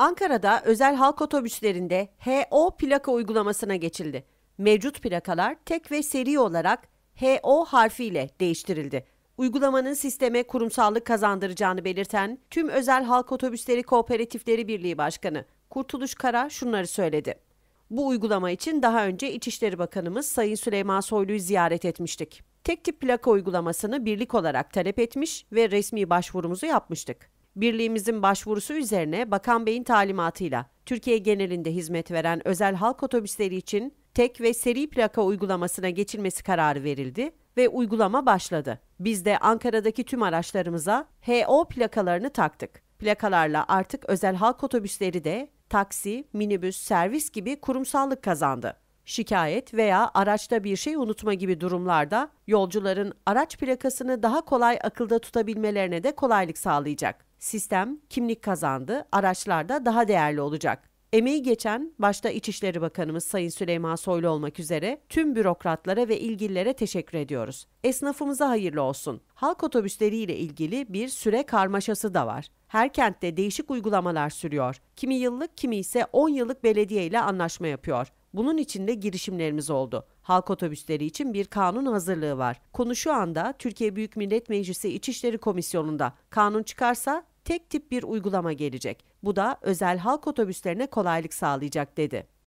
Ankara'da özel halk otobüslerinde HO plaka uygulamasına geçildi. Mevcut plakalar tek ve seri olarak HO harfiyle değiştirildi. Uygulamanın sisteme kurumsallık kazandıracağını belirten tüm özel halk otobüsleri kooperatifleri birliği başkanı Kurtuluş Kara şunları söyledi. Bu uygulama için daha önce İçişleri Bakanımız Sayın Süleyman Soylu'yu ziyaret etmiştik. Tek tip plaka uygulamasını birlik olarak talep etmiş ve resmi başvurumuzu yapmıştık. Birliğimizin başvurusu üzerine Bakan Bey'in talimatıyla Türkiye genelinde hizmet veren özel halk otobüsleri için tek ve seri plaka uygulamasına geçilmesi kararı verildi ve uygulama başladı. Biz de Ankara'daki tüm araçlarımıza HO plakalarını taktık. Plakalarla artık özel halk otobüsleri de taksi, minibüs, servis gibi kurumsallık kazandı. Şikayet veya araçta bir şey unutma gibi durumlarda yolcuların araç plakasını daha kolay akılda tutabilmelerine de kolaylık sağlayacak. Sistem kimlik kazandı, araçlar da daha değerli olacak. Emeği geçen başta İçişleri Bakanımız Sayın Süleyman Soylu olmak üzere tüm bürokratlara ve ilgililere teşekkür ediyoruz. Esnafımıza hayırlı olsun. Halk otobüsleriyle ilgili bir süre karmaşası da var. Her kentte değişik uygulamalar sürüyor. Kimi yıllık kimi ise 10 yıllık belediye ile anlaşma yapıyor. Bunun için de girişimlerimiz oldu. Halk otobüsleri için bir kanun hazırlığı var. Konu şu anda Türkiye Büyük Millet Meclisi İçişleri Komisyonu'nda. Kanun çıkarsa tek tip bir uygulama gelecek. Bu da özel halk otobüslerine kolaylık sağlayacak dedi.